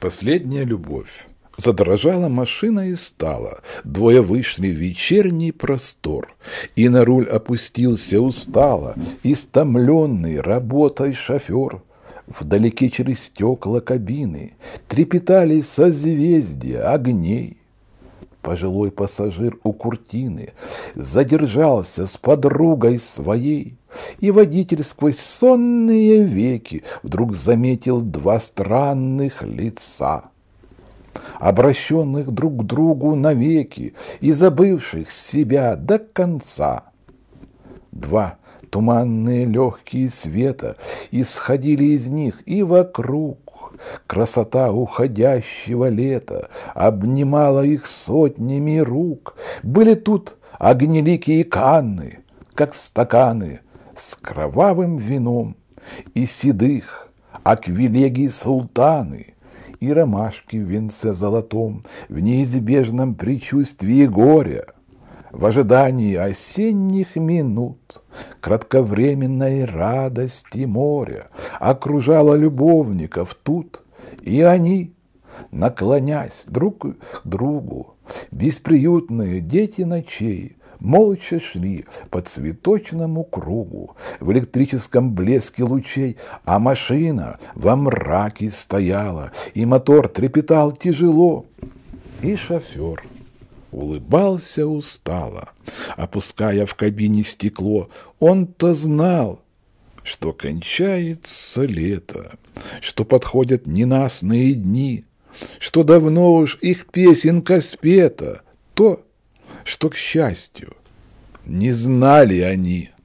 Последняя любовь. Задрожала машина и стала. Двое вышли в вечерний простор. И на руль опустился устало, Истомленный работой шофер. Вдалеке через стекла кабины Трепетали созвездия огней. Пожилой пассажир у куртины Задержался с подругой своей и водитель сквозь сонные веки вдруг заметил два странных лица обращенных друг к другу навеки и забывших себя до конца. Два туманные легкие света исходили из них и вокруг. Красота уходящего лета обнимала их сотнями рук. Были тут огнеликие канны, как стаканы, с кровавым вином, и седых, аквилегий султаны, и ромашки в венце золотом, в неизбежном предчувствии горя, в ожидании осенних минут, кратковременной радости моря, окружала любовников тут, и они, наклонясь друг к другу, бесприютные дети ночей, молча шли по цветочному кругу в электрическом блеске лучей, а машина во мраке стояла, и мотор трепетал тяжело. И шофер улыбался устало, опуская в кабине стекло. Он-то знал, что кончается лето, что подходят ненастные дни, что давно уж их песенка спета, то, что, к счастью, не знали они